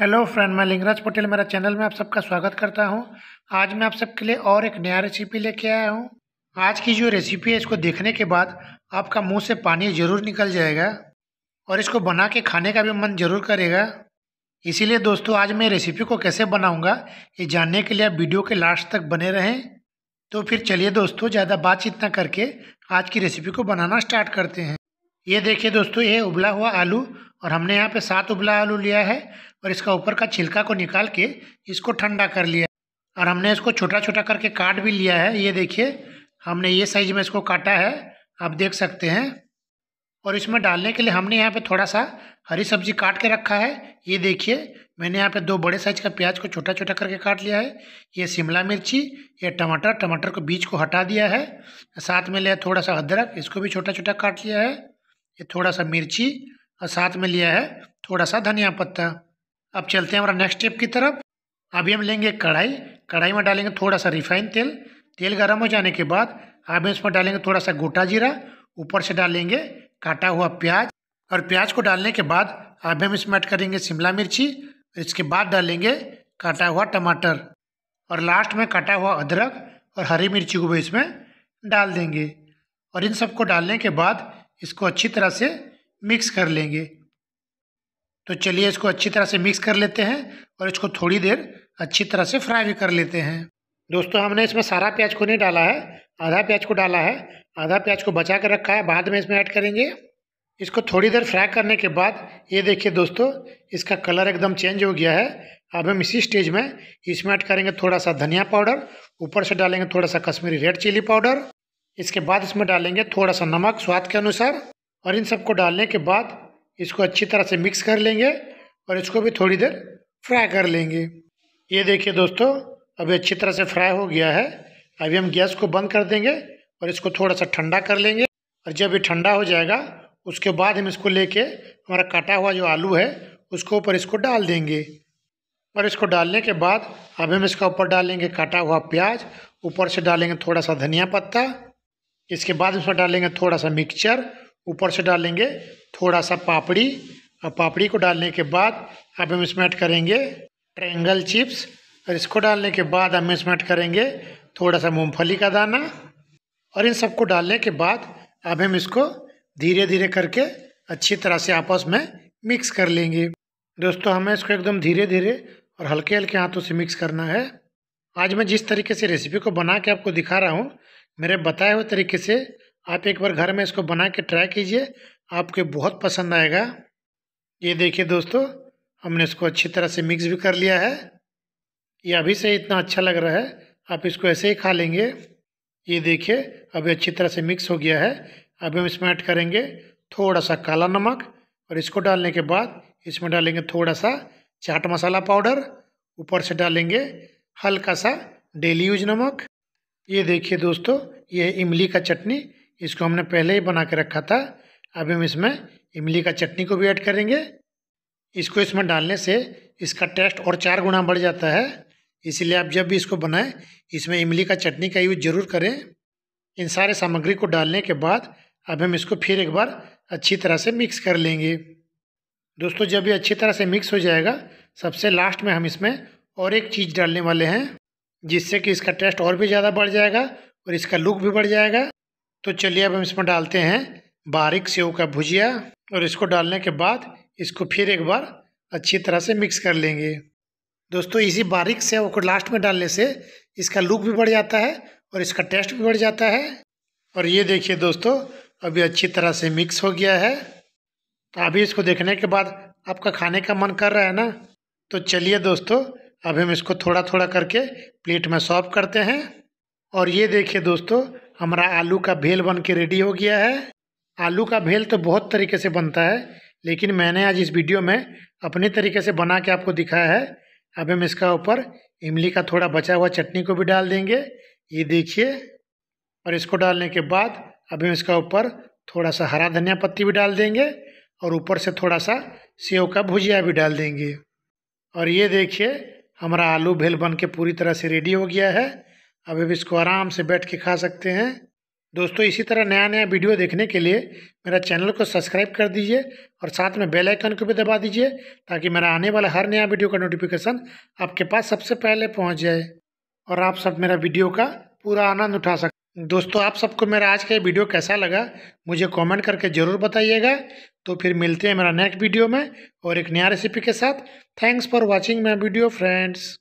hello friend मैं लिंगराज पटेल मेरा channel में आप सबका स्वागत करता हूं आज मैं आप सबके लिए और एक नया रेसिपी लेके आया हूं आज की जो रेसिपी है इसको देखने के बाद आपका मुंह से पानी ज़रूर निकल जाएगा और इसको बना के खाने का भी मन ज़रूर करेगा इसीलिए दोस्तों आज मैं रेसिपी को कैसे बनाऊँगा ये जानने के लिए आप वीडियो के लास्ट तक बने रहें तो फिर चलिए दोस्तों ज़्यादा बातचीत ना करके आज की रेसिपी को बनाना स्टार्ट करते हैं ये देखिए दोस्तों ये उबला हुआ आलू और हमने यहाँ पे सात उबला आलू लिया है और इसका ऊपर का छिलका को निकाल के इसको ठंडा कर लिया और हमने इसको छोटा छोटा करके काट भी लिया है ये देखिए हमने ये साइज में इसको काटा है आप देख सकते हैं और इसमें डालने के लिए हमने यहाँ पे थोड़ा सा हरी सब्जी काट के रखा है ये देखिए मैंने यहाँ पे दो बड़े साइज का प्याज को छोटा छोटा करके काट लिया है ये शिमला मिर्ची ये टमाटर टमाटर को बीज को हटा दिया है साथ में लिया थोड़ा सा अदरक इसको भी छोटा छोटा काट लिया है ये थोड़ा सा मिर्ची और साथ में लिया है थोड़ा सा धनिया पत्ता अब चलते हैं हमारा नेक्स्ट स्टेप की तरफ अभी हम लेंगे कढ़ाई कढ़ाई में डालेंगे थोड़ा सा रिफाइन तेल तेल गर्म हो जाने के बाद अब इसमें डालेंगे थोड़ा सा गोटा जीरा ऊपर से डालेंगे काटा हुआ प्याज और प्याज को डालने के बाद अभी हम इसमें ऐड करेंगे शिमला मिर्ची इसके बाद डालेंगे काटा हुआ टमाटर और लास्ट में काटा हुआ अदरक और हरी मिर्ची को भी इसमें डाल देंगे और इन सबको डालने के बाद इसको अच्छी तरह से मिक्स कर लेंगे तो चलिए इसको अच्छी तरह से मिक्स कर लेते हैं और इसको थोड़ी देर अच्छी तरह से फ्राई भी कर लेते हैं दोस्तों हमने इसमें सारा प्याज को नहीं डाला है आधा प्याज को डाला है आधा प्याज को बचा कर रखा है बाद में इसमें ऐड करेंगे इसको थोड़ी देर फ्राई करने के बाद ये देखिए दोस्तों इसका कलर एकदम चेंज हो गया है अब हम इसी स्टेज में इसमें ऐड करेंगे थोड़ा सा धनिया पाउडर ऊपर से डालेंगे थोड़ा सा कश्मीरी रेड चिली पाउडर इसके बाद इसमें डालेंगे थोड़ा सा नमक स्वाद के अनुसार और इन सबको डालने के बाद इसको अच्छी तरह से मिक्स कर लेंगे और इसको भी थोड़ी देर फ्राई कर लेंगे ये देखिए दोस्तों अभी अच्छी तरह से फ्राई हो गया है अभी हम गैस को बंद कर देंगे और इसको थोड़ा सा ठंडा कर लेंगे और जब ये ठंडा हो जाएगा उसके बाद हम इसको लेके हमारा काटा हुआ जो आलू है उसको ऊपर इसको डाल देंगे और इसको डालने के बाद अब हम इसका ऊपर डालेंगे काटा हुआ प्याज ऊपर से डालेंगे थोड़ा सा धनिया पत्ता इसके बाद इसमें डालेंगे थोड़ा सा मिक्सचर ऊपर से डालेंगे थोड़ा सा पापड़ी और पापड़ी को डालने के बाद अब हम इसमें ऐड करेंगे ट्रेंगल चिप्स और इसको डालने के बाद हम इसमें ऐड करेंगे थोड़ा सा मूंगफली का दाना और इन सबको डालने के बाद अब हम इसको धीरे धीरे करके अच्छी तरह से आपस में मिक्स कर लेंगे दोस्तों हमें इसको एकदम धीरे धीरे और हल्के हल्के हाथों से मिक्स करना है आज मैं जिस तरीके से रेसिपी को बना के आपको दिखा रहा हूँ मेरे बताए हुए तरीके से आप एक बार घर में इसको बना के ट्राई कीजिए आपके बहुत पसंद आएगा ये देखिए दोस्तों हमने इसको अच्छी तरह से मिक्स भी कर लिया है ये अभी से इतना अच्छा लग रहा है आप इसको ऐसे ही खा लेंगे ये देखिए अभी अच्छी तरह से मिक्स हो गया है अभी हम इसमें ऐड करेंगे थोड़ा सा काला नमक और इसको डालने के बाद इसमें डालेंगे थोड़ा सा चाट मसाला पाउडर ऊपर से डालेंगे हल्का सा डेली यूज नमक ये देखिए दोस्तों ये इमली का चटनी इसको हमने पहले ही बना के रखा था अब हम इसमें इमली का चटनी को भी ऐड करेंगे इसको इसमें डालने से इसका टेस्ट और चार गुना बढ़ जाता है इसीलिए आप जब भी इसको बनाएं इसमें इमली का चटनी का यूज़ ज़रूर करें इन सारे सामग्री को डालने के बाद अब हम इसको फिर एक बार अच्छी तरह से मिक्स कर लेंगे दोस्तों जब ये अच्छी तरह से मिक्स हो जाएगा सबसे लास्ट में हम इसमें और एक चीज़ डालने वाले हैं जिससे कि इसका टेस्ट और भी ज़्यादा बढ़ जाएगा और इसका लुक भी बढ़ जाएगा तो चलिए अब हम इसमें डालते हैं बारीक सेव का भुजिया और इसको डालने के बाद इसको फिर एक बार अच्छी तरह से मिक्स कर लेंगे दोस्तों इसी बारीक सेव को लास्ट में डालने से इसका लुक भी बढ़ जाता है और इसका टेस्ट भी बढ़ जाता है और ये देखिए दोस्तों अभी अच्छी तरह से मिक्स हो गया है तो अभी इसको देखने के बाद आपका खाने का मन कर रहा है ना तो चलिए दोस्तों अब हम इसको थोड़ा थोड़ा करके प्लेट में सॉफ़ करते हैं और ये देखिए दोस्तों हमारा आलू का भेल बन के रेडी हो गया है आलू का भेल तो बहुत तरीके से बनता है लेकिन मैंने आज इस वीडियो में अपने तरीके से बना के आपको दिखाया है अब हम इसका ऊपर इमली का थोड़ा बचा हुआ चटनी को भी डाल देंगे ये देखिए और इसको डालने के बाद अब हम इसका ऊपर थोड़ा सा हरा धनिया पत्ती भी डाल देंगे और ऊपर से थोड़ा सा सेव का भुजिया भी डाल देंगे और ये देखिए हमारा आलू भेल बन के पूरी तरह से रेडी हो गया है अभी अब इसको आराम से बैठ के खा सकते हैं दोस्तों इसी तरह नया नया वीडियो देखने के लिए मेरा चैनल को सब्सक्राइब कर दीजिए और साथ में बेल आइकन को भी दबा दीजिए ताकि मेरा आने वाला हर नया वीडियो का नोटिफिकेशन आपके पास सबसे पहले पहुंच जाए और आप सब मेरा वीडियो का पूरा आनंद उठा सकते दोस्तों आप सबको मेरा आज का ये वीडियो कैसा लगा मुझे कॉमेंट करके ज़रूर बताइएगा तो फिर मिलते हैं मेरा नेक्स्ट वीडियो में और एक नया रेसिपी के साथ thanks for watching my video friends